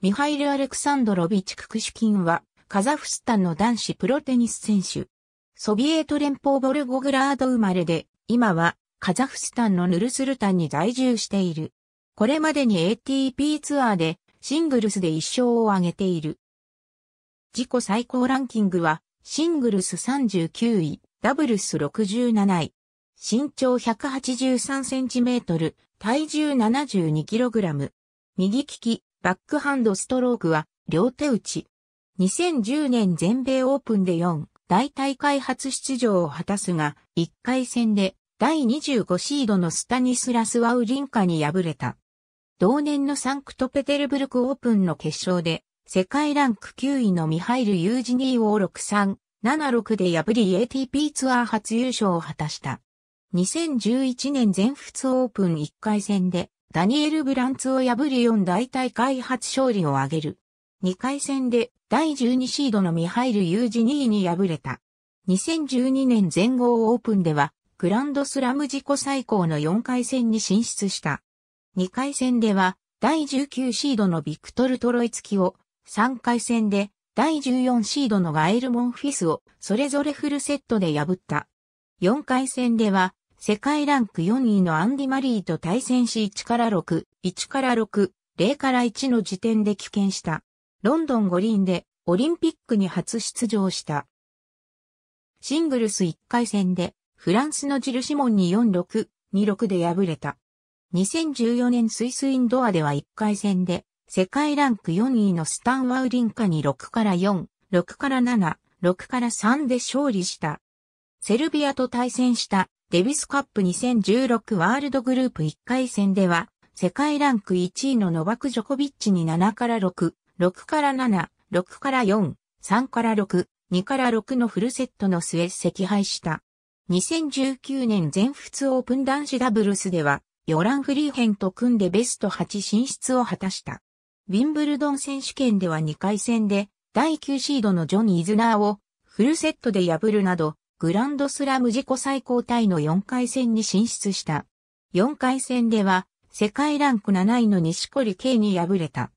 ミハイル・アレクサンドロビチ・ククシュキンは、カザフスタンの男子プロテニス選手。ソビエト連邦ボルゴグラード生まれで、今は、カザフスタンのヌルスルタンに在住している。これまでに ATP ツアーで、シングルスで1勝を挙げている。自己最高ランキングは、シングルス39位、ダブルス67位。身長183センチメートル、体重72キログラム。右利き、バックハンドストロークは両手打ち。2010年全米オープンで4大大会初出場を果たすが、1回戦で第25シードのスタニスラス・ワウリンカに敗れた。同年のサンクトペテルブルクオープンの決勝で、世界ランク9位のミハイル・ユージニーを6 3 76で破り ATP ツアー初優勝を果たした。2011年全仏オープン1回戦でダニエル・ブランツを破り4大大会初勝利を挙げる。2回戦で第12シードのミハイル・ユージ2位に敗れた。2012年全豪オープンでは、グランドスラム自己最高の4回戦に進出した。2回戦では、第19シードのビクトル・トロイツキを、3回戦で、第14シードのガエル・モンフィスを、それぞれフルセットで破った。4回戦では、世界ランク4位のアンディ・マリーと対戦し1から6、1から6、0から1の時点で棄権した。ロンドン五輪でオリンピックに初出場した。シングルス1回戦でフランスのジルシモンに46、26で敗れた。2014年スイスインドアでは1回戦で世界ランク4位のスタンワウリンカに6から4、6から7、6から3で勝利した。セルビアと対戦したデビスカップ2016ワールドグループ1回戦では、世界ランク1位のノバク・ジョコビッチに7から6、6から7、6から4、3から6、2から6のフルセットの末赤敗した。2019年全仏オープン男子ダブルスでは、ヨラン・フリーヘンと組んでベスト8進出を果たした。ウィンブルドン選手権では2回戦で、第9シードのジョニー・イズナーをフルセットで破るなど、グランドスラム自己最高タイの4回戦に進出した。4回戦では、世界ランク7位の西堀圭に敗れた。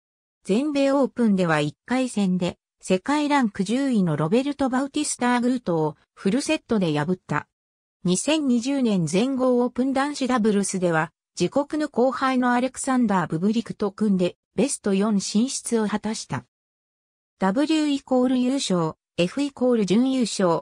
全米オープンでは1回戦で、世界ランク10位のロベルト・バウティスター・グートをフルセットで破った。2020年全豪オープン男子ダブルスでは、自国の後輩のアレクサンダー・ブブリクと組んで、ベスト4進出を果たした。W イコール優勝、F イコール準優勝、